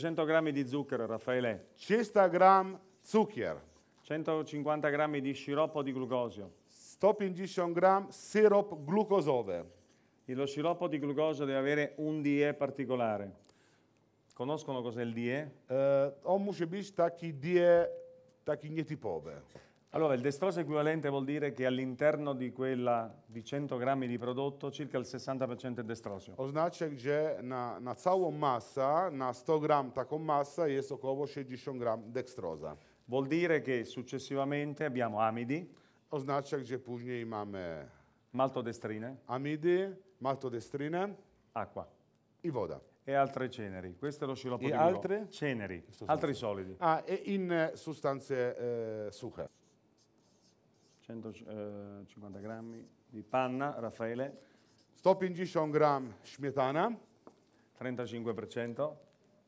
300 g di zucchero, Raffaele. 300 g zucchero. 150 g di sciroppo di glucosio. 150 g sirop glucosowy. E lo sciroppo di glucosio deve avere un DE particolare. Conoscono cos'è il DE? Uh, eh, on musi być taki DE, taki nietypowy. Allora, il destrose equivalente vuol dire che all'interno di quella di 100 grammi di prodotto circa il 60% è destrosio. Oznacza che na, na całą massa, na 100 gram taką massa jest około 60 gram dextrosa. Vuol dire che successivamente abbiamo amidi. Oznacza che później mamy maltodestrine. Amidi, maltodestrine. Acqua. I woda e altre ceneri. Questo è lo sciroppo e di altre? Ceneri, altri solidi. Ah, e in eh, sostanze eh, suche. 150 grammi di panna, Raffaele. 150 gram smetana. 35%.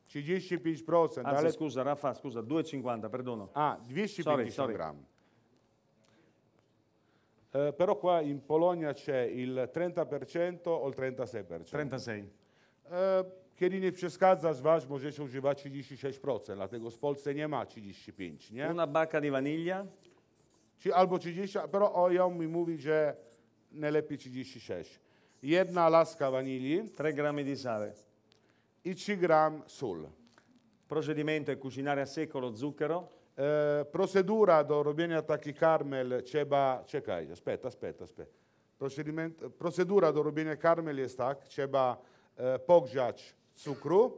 55%. Anzi, scusa, Raffa, scusa, 2,50, perdono. Ah, 250 gram. Eh, però qua in Polonia c'è il 30% o il 36%? 36. E, kiedy nie przeszkadza zważ, możecie używać 36%, dlatego w Polsce nie ma 35, nie? Una bacca di vaniglia. Czyli albo 30, pero o, ją mi mówi, że najlepiej 36. Jedna laska wanilii. 3 grammi di sale. I 3 gram sól. Procedimento è cucinare a secco lo zucchero. E, procedura do robienia taki karmel trzeba... Czekaj, aspetta, aspetta, aspetta. Procedimento, procedura do robienia karmel jest tak, trzeba e, pogrzać cukru.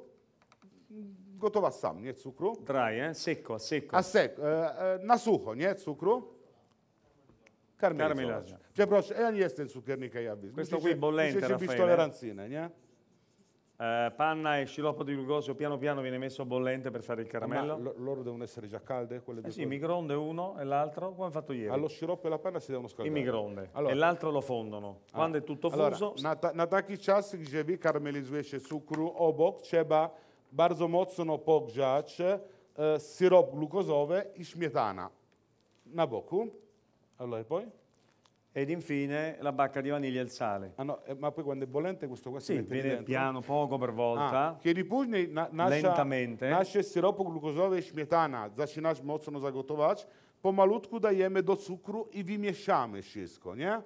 Gotowa sam, nie? Cukru. Dry, eh? secco, a secco. A secco, e, e, na sucho, nie? Cukru. Carmela. Przepraszam, ja nie jestem cukiernika jawy. Questo qui bollente, Raffaele. pistole ranzine, nie? Eh? eh, panna e sciroppo di glucosio piano piano viene messo bollente per fare il caramello. Ma loro devono essere già calde? Quelle eh sì, microonde uno e l'altro, come hanno fatto ieri. Allo sciroppo e la panna si devono scaldare. i microonde. Allora. E l'altro lo fondono. Ah. Quando è tutto allora, fuso... nataki na taki czas, gdzie wy karmelizujecie cukru obok, ceba barzo mozzono pogrzać eh, sirop glucosove glukozowy i śmietana na allora, poi? Ed infine la bacca di vaniglia e il sale. Ah, no, eh, ma poi quando è bollente questo qua si sì, mette viene dentro. piano, poco per volta. Ah, che ripugni na nasce, lentamente. Nasce siropo glukozowe e śmietana. Zaczynasz mocno zagotować. Pomalutku dajemy do cukru i wymieszamy wszystko, nie? Eh?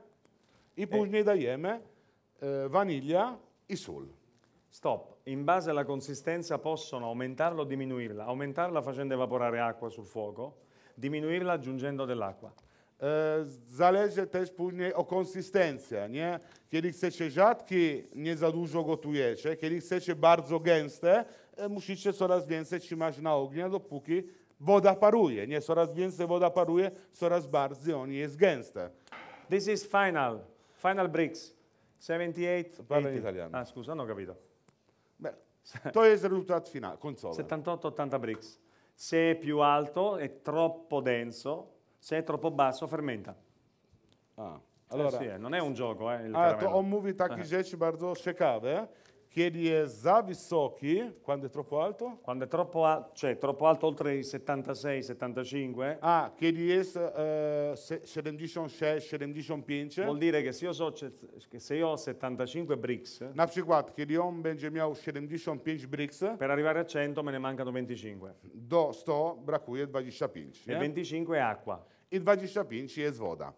I później eh. dajemy eh, vaniglia e sol. Stop. In base alla consistenza possono aumentarla o diminuirla. Aumentarla facendo evaporare acqua sul fuoco, diminuirla aggiungendo dell'acqua. E, zależy też później o konsystencja, nie? Kiedy chcecie rzadki, nie za dużo gotujecie, kiedy chcecie bardzo gęste, e, musicie coraz więcej trzymać na ogniu, dopóki woda paruje, nie? Coraz więcej woda paruje, coraz bardziej on jest gęste. This is final, final bricks. 78, Parla in italiano. Ah, scusa, non ho capito. Beh, to jest risultato finale, końcowy. 78-80 bricks. Se è più alto è troppo denso, Se è troppo basso, fermenta. Ah, allora, eh sì, eh, non è un gioco. Eh, a ah, to on mówi taki eh. bardzo ciekawe, chiedi Zavisoki, quando è troppo alto? Quando è troppo alto, cioè troppo alto oltre i 76-75. Ah, chiedi è uh, eh, 76-75. Vuol dire che se io, so, che se io ho 75 bricks. Napsiquat, chiedi on Benjamiau 75 bricks. Per arrivare a 100 me ne mancano 25. Do sto, bracui e 25 pinci. E 25 è acqua. E 25 pinci è svoda.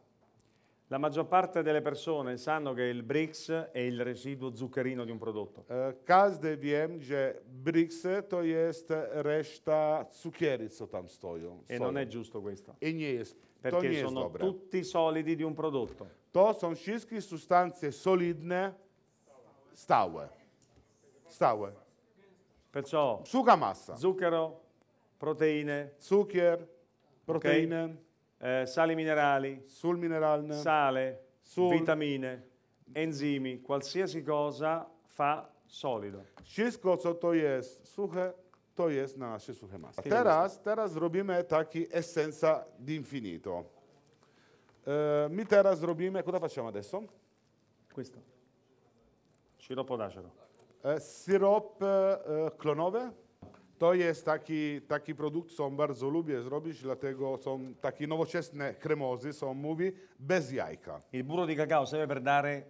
La maggior parte delle persone sanno che il BRICS è il residuo zuccherino di un prodotto. Każdy eh, wiem, że BRICS to jest reszta cukiery, co tam stoją. E non è giusto questo. E nie jest. Perché to nie sono dobre. tutti solidi di un prodotto. To są wszystkie sostanze solidne, stałe. Stałe. Perciò Suga massa. zucchero, proteine, cukier, proteine. Okay eh, sali minerali, sul minerale, sale, sul... vitamine, enzimi, qualsiasi cosa fa solido. Wszystko, co to jest suche, to jest na nasze suche masy. teraz, teraz zrobimy taki essenza d'infinito. E, eh, mi teraz zrobimy, cosa facciamo adesso? Questo. Sciroppo d'acero. Eh, sirop eh, clonove? To jest taki, taki produkt, co bardzo lubię zrobić, dlatego są takie nowoczesne kremozy, są mówi, bez jajka. Il burro di cacao serve per dare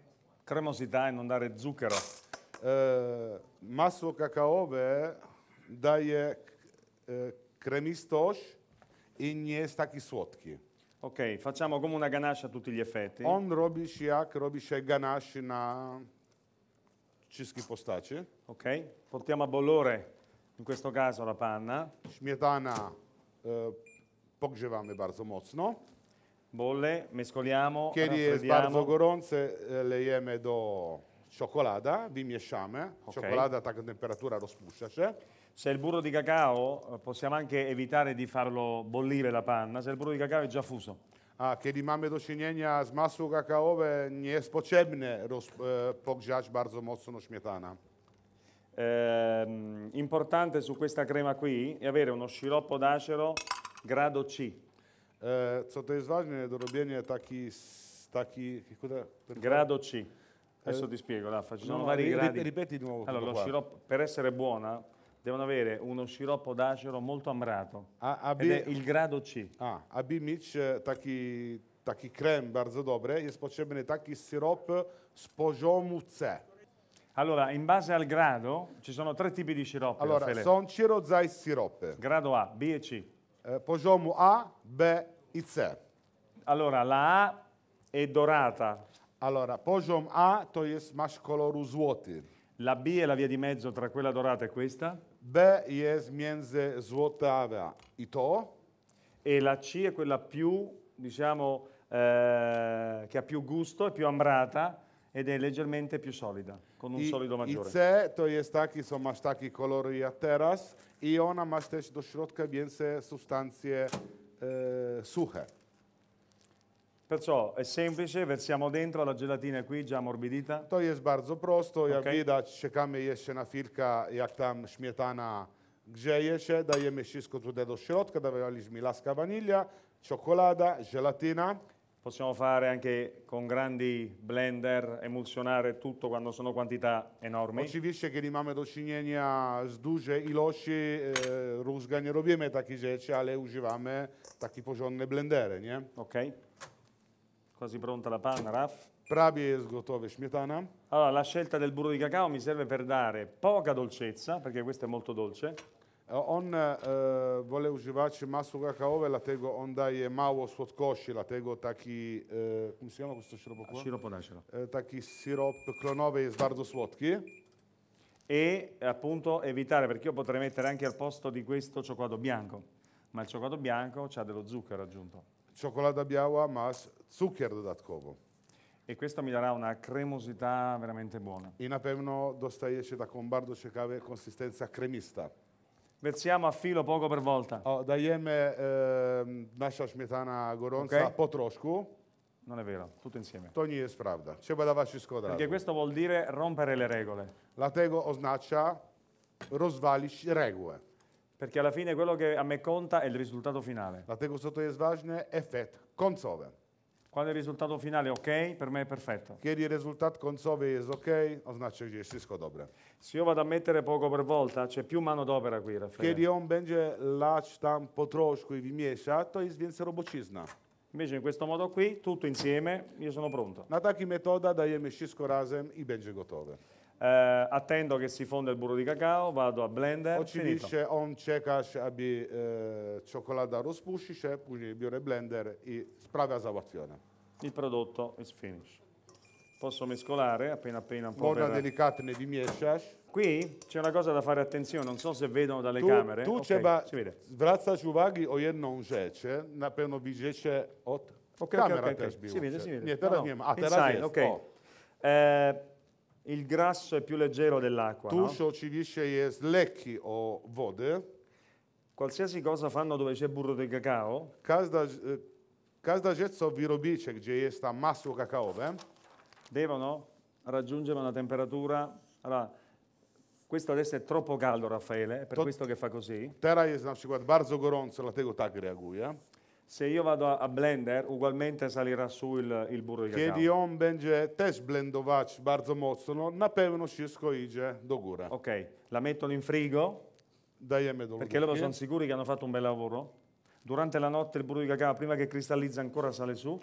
cremosità e non dare zucchero. E, masło kakaowe daje e, kremistość i nie jest taki słodki. Ok, facciamo come una ganache a tutti gli effetti. On robi się jak robi się ganache na wszystkie postacie. Ok, portiamo a bollore in questo caso la panna, śmietana e, pogrzewamy bardzo mocno. bolle, mescoliamo, Kiedy jest bardzo raffreddiamo, gorące, e, lejemy do cioccolata, wymieszamy. Ok. Czekolada, taka temperatura rozpuszcza się. se il burro di cacao possiamo anche evitare di farlo bollire la panna, se il burro di cacao è già fuso. A kiedy mamy do czynienia z masą kakaowe, nie jest potrzebne roz, e, pogrzać bardzo mocno śmietana eh, importante su questa crema qui è avere uno sciroppo d'acero grado C. E, co to jest ważne do robienia, taki, taki grado C. Eh, Adesso ti spiego, Laffa, ci no, vari gradi. Ripeti di nuovo. Allora, sciroppo, per essere buona, devono avere uno sciroppo d'acero molto ambrato. A, AB, ed è il grado C. A, AB Mitch, eh, taki, taki krem bardzo dobry, jest potrzebny taki syrop z poziomu C. Allora, in base al grado, ci sono tre tipi di sciroppe. Allora, sono ciro cirozai siroppe. Grado A, B e C. Eh, poziomu A, B e C. Allora, la A è dorata. Allora, poggiom A, to jest masz koloru złoty. La B è la via di mezzo tra quella dorata e questa. B jest mienze złota i to. E la C è quella più, diciamo, eh, che ha più gusto, è più ambrata ed è leggermente più solida, con un I, solido maggiore. Se tu to jest taki, co masz taki kolor jak teraz i ona ma też do środka więcej sostanze e, suche. Perciò è semplice, versiamo dentro la gelatina qui già ammorbidita. To jest bardzo prosto, jak okay. widać, czekamy jeszcze na chwilkę, jak tam śmietana grzeje się, dajemy wszystko tutaj do środka, dawaliśmy laska wanilia, czekolada, gelatina possiamo fare anche con grandi blender, emulsionare tutto quando sono quantità enormi. Ci dice che do czynienia z dużej ilości eh, e, rózga, nie robimy takich rzeczy, ale używamy eh, takie porządne blendery, nie? Eh. Ok. Quasi pronta la panna, Raf. Prawie jest gotowe śmietana. Allora, la scelta del burro di cacao mi serve per dare poca dolcezza, perché questo è molto dolce on e, vole uživači masovega kaove, latego onda je malo slatkoši, latego taki, e, kako se ono, široko Široko našero. E, taki sirop clonove je bardzo słodki. E appunto evitare, perché io potrei mettere anche al posto di questo cioccolato bianco, ma il cioccolato bianco ha dello zucchero aggiunto. Cioccolata biała ma zucchero dodatkowo. E questo mi darà una cremosità veramente buona. I na pewno dostajecie taką bardzo ciekawą consistenza cremista. Versiamo a filo poco per volta. Oh, dajemy e, ehm, nasza śmietana gorąca okay. po troszku. Non è vero, tutto insieme. To nie jest prawda. Trzeba dawać wszystko od razu. Perché questo vuol dire rompere le regole. Dlatego oznacza rozwalić reguły. Perché alla fine quello che a me conta è il risultato finale. Dlatego co to jest ważne? Efekt końcowy. Quando il risultato finale è ok, per me è perfetto. il risultato końcowy è ok, oznacza, che jest wszystko dobre. Se io vado a mettere poco per volta, c'è più mano d'opera qui, Raffaele. Kiedy on będzie lać tam po troszku i wymiesza, to jest więcej robocizna. Invece in questo modo qui, tutto insieme, io sono pronto. Na taki metoda dajemy wszystko razem i będzie gotowe. Eh, attendo che si fonda il burro di cacao, vado a blender. O ci Oczywiście on czekasz, aby e, czekolada rozpuści się, il biorę blender i sprawa załatwiona. Il prodotto is finished. Posso mescolare appena appena un po' Można per... delikatnie wymieszać. Qui c'è una cosa da fare attenzione, non so se vedono dalle Tu, camere. tu trzeba si vede. zwracać uwagi o jedną rzecz, na pewno widzicie od okay, kamera okay, okay, też było. Si vede, si vede. Nie, No, no. nie Inside, ok. O. Eh, il grasso è più leggero dell'acqua. Tuszo no? oczywiście jest lekki o wodę. Qualsiasi cosa fanno dove c'è burro di cacao. Każda, każda eh, rzecz, co wy robicie, gdzie jest tam masło eh? devono raggiungere una temperatura... Allora, questo adesso è troppo caldo, Raffaele, è per to, questo che fa così. è Teraz jest na przykład bardzo gorąco, dlatego tak reaguje. Eh? Se io vado a blender, ugualmente salirà su il, il burro di cacao. Kiedy ją będzie też blendować barzo mozzono, na pewno scisco idzie do góry. Ok, la mettono in frigo. Dai Dajemy do Perché loro sono sicuri che hanno fatto un bel lavoro. Durante la notte il burro di cacao, prima che cristallizza ancora, sale su.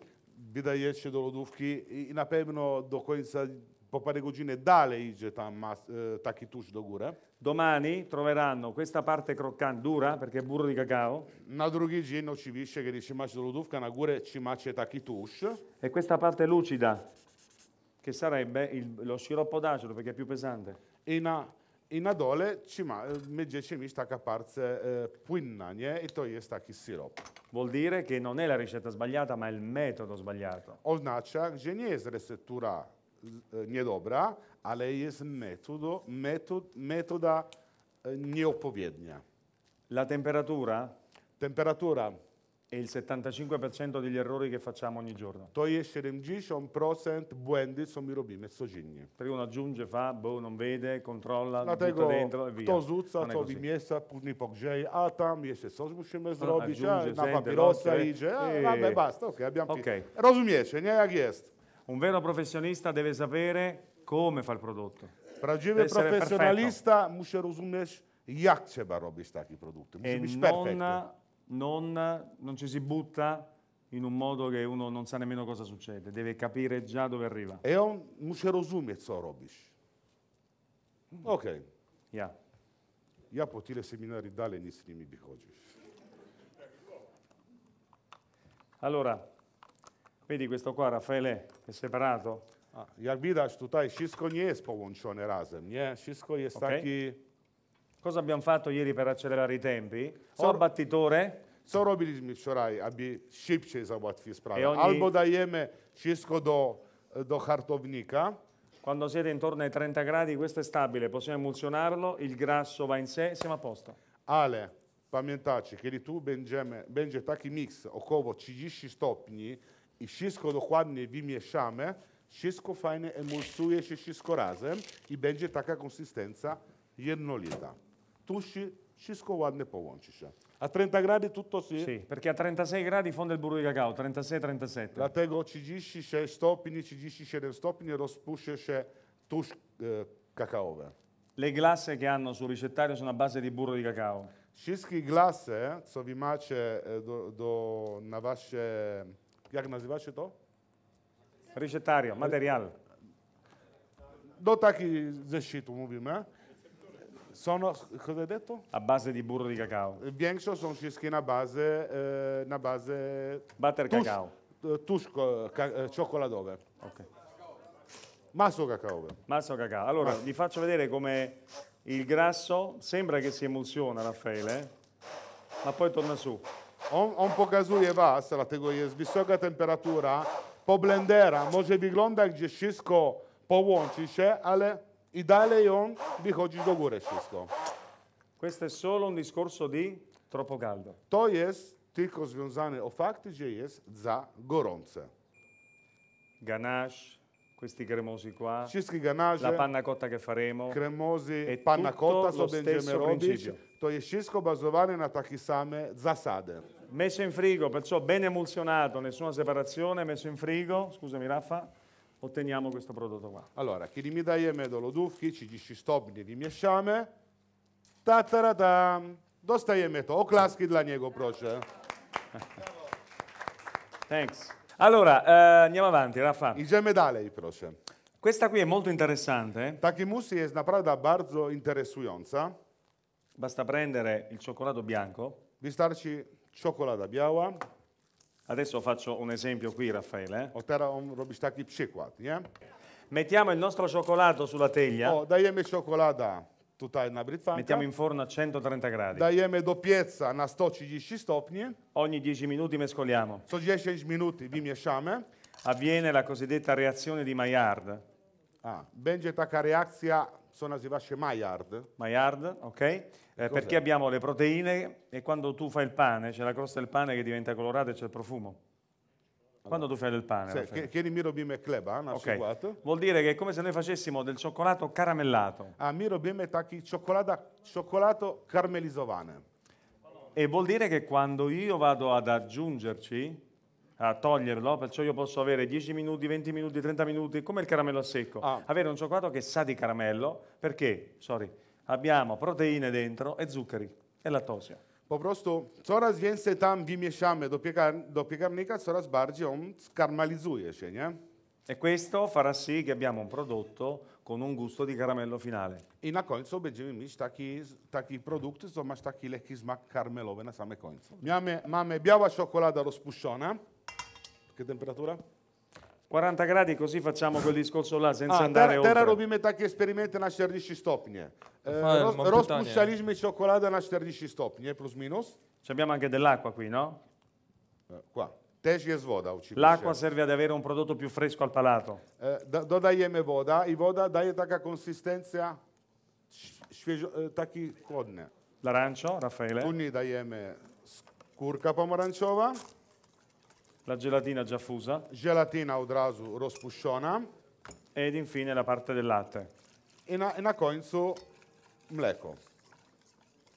Wydajecie do lodówki i na pewno do coinsa Paparegogine dale idzie tam ma eh, taki tusz do eh. Domani troveranno questa parte croccante, dura, perché è burro di cacao. Na drugi dzień oczywiście, kiedy się macie lodówkę na górę, trzymacie taki tusz. E questa parte lucida, che sarebbe il, lo sciroppo d'acero, perché è più pesante. E na, i na dole trzyma, będziecie mieć taka parce e, płynna, nie? I to jest Vuol dire che non è la ricetta sbagliata, ma è il metodo sbagliato. Oznacza, gdzie nie nie dobra, ale jest metodo, metod, metoda nieodpowiednia. La temperatura Temperatura è il 75% degli errori che facciamo ogni giorno. to jest 70% błędy, co my robimy codziennie. Perché uno aggiunge, fa, boh, non vede, controlla, butta Dlatego dentro e via. kto rzuca, Non è to così. wymiesza, później pogrzeje, a tam jeszcze coś musimy zrobić, a, dziurze, na zęby, papierosa rosy. idzie, a Eee. mamy basta, okej, okay, Okej. Rozumiecie, nie, jak jest. Un vero professionista deve sapere come fa il prodotto. Pradziwy profesjonalista perfetto. musi rozumieć, jak trzeba robić taki produkt. Musi e być non, non, non ci si butta in un modo che uno non sa nemmeno cosa succede, deve capire già dove arriva. E on musi rozumieć, co robisz. Okej. Mm. Okay. Ja. Ja po tyle seminarii dalej nic z nimi wychodzisz. Allora, Vedi questo qua, Raffaele, è separato. A, ah, jak widać tutaj wszystko nie jest połączone razem, nie? Eh? Wszystko okay. taki... Cosa abbiamo fatto ieri per accelerare i tempi? Co, so, battitore. Co robiliśmy wczoraj, aby szybciej załatwić sprawę? Ogni... Albo dajemy wszystko do, do hartownika, quando siete intorno ai 30 gradi, questo è stabile, possiamo emulsionarlo, il grasso va in sé, siamo a posto. Ale, pamiętacie, kiedy tu będziemy, będzie taki miks około 30 stopni, išisko dokładnie w imię szame, wszystko fajnie emulsuje się wszystko razem i będzie taka konsystencja jednolita. Tu się wszystko ładnie połączy A 30 gradi tutto si? Sì, perché a 36 gradi fonde il burro di cacao, 36-37. ci 36 se 37 stopni rozpuszcza się tusz e, cacao. Le glasse che hanno sul ricettario sono a base di burro di cacao. Wszystkie glasse, so vi macie do, do, na wasze... Jak nazywa się to? Recetario, material. Do taki zeszytu mówimy. Sono, cosa hai detto? A base di burro di cacao. Większość są wszystkie na bazę, e, na bazę... Butter tusz, cacao. Tusz ka, czekoladowe. Ok. Masso cacao. Masso cacao. Allora, Maso. vi faccio vedere come il grasso, sembra che si emoziona Raffaele, ma poi torna su on, on pokazuje Was, dlatego jest wysoka temperatura, po blendera może wyglądać, że wszystko połączy się, ale i dalej on wychodzi do góry wszystko. Questo è solo un discorso di troppo caldo. To jest tylko związane o fakt, że jest za gorące. Ganache, questi cremosi qua, Wszystkie ganache, la panna cotta che faremo, cremosi, è panna cotta, co będziemy robić, to jest wszystko bazowane na takie same zasady messo in frigo, perciò ben emulsionato, nessuna separazione, messo in frigo, scusami Raffa, otteniamo questo prodotto qua. Allora, chi mi dajemy do lodówki 30 stopni, wymieszamy, ta, ta, ta, dostajemy to. Oklaski la niego, proszę. Thanks. Allora, eh, andiamo avanti, Raffa. Idziemy dalej, proszę. Questa qui è molto interessante. Eh. Taki mus jest naprawdę bardzo interesująca. Basta prendere il cioccolato bianco. Vi starci cioccolata biała. Adesso faccio un esempio qui, Raffaele. Eh. O teraz robisz taki przykład, nie? Eh. Mettiamo il nostro cioccolato sulla teglia. O, oh, dajemy czekolada tutaj na brytwankę. Mettiamo in forno a 130 gradi. Dajemy do pieca na 130 stopni. Ogni 10 minuti mescoliamo. Co 10 minut wymieszamy. Avviene la cosiddetta reazione di Maillard. A, będzie taka reakcja sono asivace Maillard. Maillard, ok. Eh, perché abbiamo le proteine e quando tu fai il pane, c'è la crosta del pane che diventa colorata e c'è il profumo. Quando tu fai del pane? Sì, che, che miro bime cleba, eh, okay. Vuol dire che è come se noi facessimo del cioccolato caramellato. Ah, miro e tacchi cioccolato carmelizovane. E vuol dire che quando io vado ad aggiungerci a toglierlo, perciò io posso avere 10 minuti, 20 minuti, 30 minuti, come il caramello a secco. Ah. Avere un cioccolato che sa di caramello perché, sorry, abbiamo proteine dentro e zuccheri e lattosio. Po prostu coraz więcej tam wymieszamy do, piekar- do piekarnika, coraz bardziej on skarmalizuje się, eh? nie? E questo farà sì che abbiamo un prodotto con un gusto di caramello finale. I na końcu będziemy mieć taki, taki produkt, co masz taki lekki smak karmelowy na samym końcu. Mamy, mamy biała czekolada rozpuszczona. Che temperatura? 40 gradi, così facciamo quel discorso là senza ah, andare tera, oltre. Terra robime taki esperimenti na 40 stopnie. Eh, roz, rozpuszczaliśmy czekoladę na 40 stopnie, plus minus. abbiamo anche dell'acqua qui, no? Eh, qua. Też jest woda. L'acqua serve ad avere un prodotto più fresco al palato. Eh, do, dodajemy woda i voda daje taka konsystencja świeżo, eh, taki L'arancio, Raffaele. Tu nie dajemy skórka pomarańczowa la gelatina già fusa gelatina odrasu rospusciona. ed infine la parte del latte. E na, e na końcu mleko.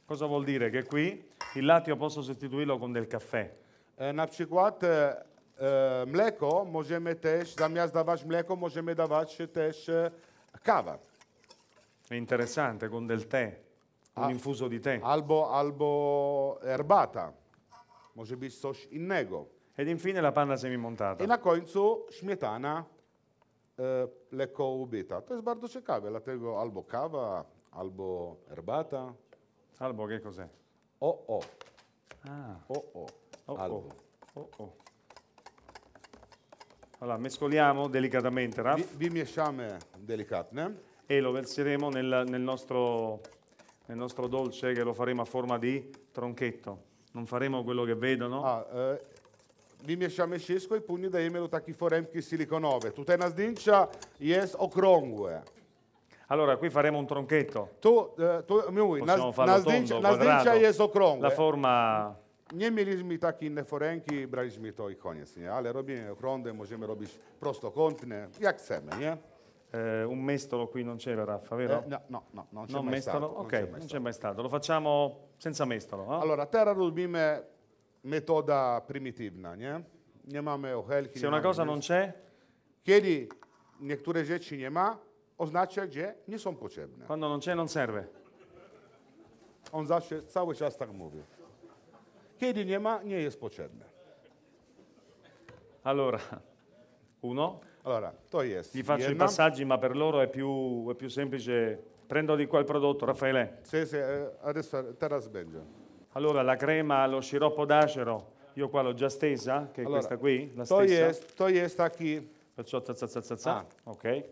Cosa vuol dire? Che qui il latte io posso sostituirlo con del caffè. E, na przykład e, e, mleko możemy też, zamiast dawać mleko, możemy dawać też e, È interessante, con del tè, un Al, infuso di tè. Albo, albo erbata. Może być coś innego. Ed infine la panna semimontata. E la końcu śmietana e, lekko ubita. To sbardo bardzo la tengo albo cava, albo erbata. Albo che cos'è? Oh oh. Ah. O o. o, albo. o. o, o. Allora, mescoliamo delicatamente, Raf. Vi, miesciamo delicatne. E lo verseremo nel, nel, nostro, nel, nostro, dolce che lo faremo a forma di tronchetto. Non faremo quello che vedono. Ah, eh, Nimjesha Mesheshko i pugni da imenu takvih foremki silikonove. Tutena zdinča jes okrongue. Allora, qui faremo un tronchetto. Tu, eh, tu mjui, nas, nazdinča, nazdinča jes okrongue. La forma... Njemi mi taki ne forenki, brali mi to i konjec, nje? Ale robim okronde, možemo robiš prostokontine, jak seme, nje? Eh, un mestolo qui non c'era Raffa, eh, vero? Eh, no, no, no, non c'è mai mestolo? stato. non c'è mai, stato. Lo facciamo senza mestolo. Eh? Allora, terra rubime metoda prymitywna, nie? Nie mamy ochelki. Czy ona cosa non c'è? Kiedy niektóre rzeczy nie ma, oznacza, gdzie nie są potrzebne. Quando non c'è, non serve. On zawsze, cały czas tak mówi. Kiedy nie ma, nie jest potrzebne. Allora, uno. Allora, to jest. Gli faccio i passaggi, ma per loro è più, è più semplice. Prendo di qua il prodotto, Raffaele. Sì, sì, eh, adesso, eh, teraz będzie. Allora la crema allo sciroppo d'acero, io qua l'ho già stesa, che allora, è questa qui, la to stessa. Jest, to jest taki... Perciò za, za, za, za, za. Ah. ok.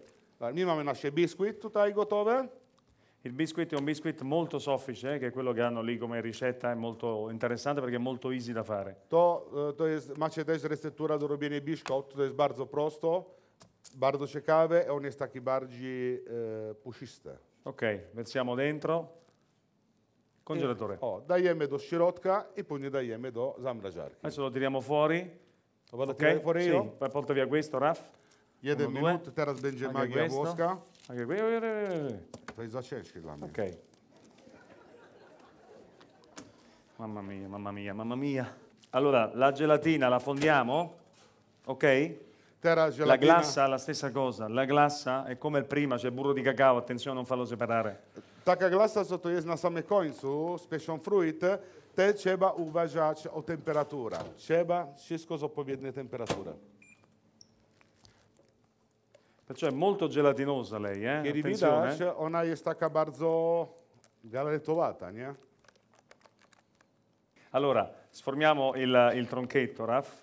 Mi mamy nasze biscuit tu hai gotowe. Il biscuit è un biscuit molto soffice, eh, che è quello che hanno lì come ricetta, è molto interessante perché è molto easy da fare. To, eh, to jest, macie też receptura do robienia biscuit, to jest bardzo prosto, bardzo ciekawe e onestà jest taki bardziej e, eh, Ok, versiamo dentro congelatore. Eh, oh, da IM do Scirotka e poi da IM do Zamrajar. Adesso lo tiriamo fuori. Lo vado okay. a tirare fuori sì. io. Poi porta via questo, Raf. Jeden minut, teraz będzie magia włoska. Anche questo. To jest za ciężkie Mamma mia, mamma mia, mamma mia. Allora, la gelatina la fondiamo, ok? La glassa la stessa cosa, la glassa è come il prima, c'è cioè burro di cacao, attenzione non farlo separare. Taka glasa, co to jest na samym końcu, z pierwszą fruitę, te trzeba uważać o temperaturę. Trzeba wszystko z odpowiedniej temperaturą. Perciò è molto gelatinosa lei, eh? Kiedy widać, eh. ona jest taka bardzo galaretowata, nie? Allora, sformiamo il, il tronchetto, Raf.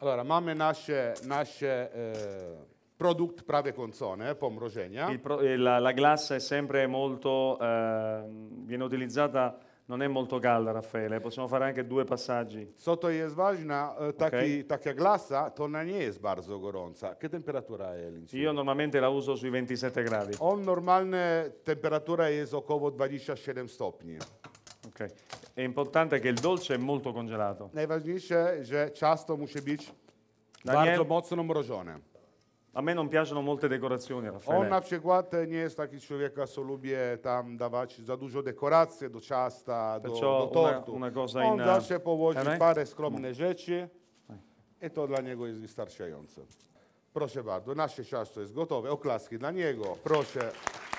Allora, mamy nasze, nasze e... Eh, Product prave consone, eh, pomroženja. Pro, eh, la, la glassa è sempre molto, eh, viene utilizzata, non è molto calda Raffaele, possiamo fare anche due passaggi. Sotto je zvažna, eh, taki, okay. glassa, to na goronza. jest Che temperatura è l'insieme? Io normalmente la uso sui 27 gradi. Ho normale temperatura jest 27 stopni. Ok, è importante che il dolce è molto congelato. Najważniejsze, że ciasto musi być Daniel, bardzo mocno mrożone. A me non piacciono molte decorazioni, Raffaele. On na przykład nie jest taki człowiek, co lubi tam dawać za dużo dekoracji do ciasta, do, Perciò do tortu. Una, una cosa On in... zawsze położy eh, parę skromne no. rzeczy i to dla niego jest wystarczające. Proszę bardzo, nasze ciasto jest gotowe. Oklaski dla niego. Proszę.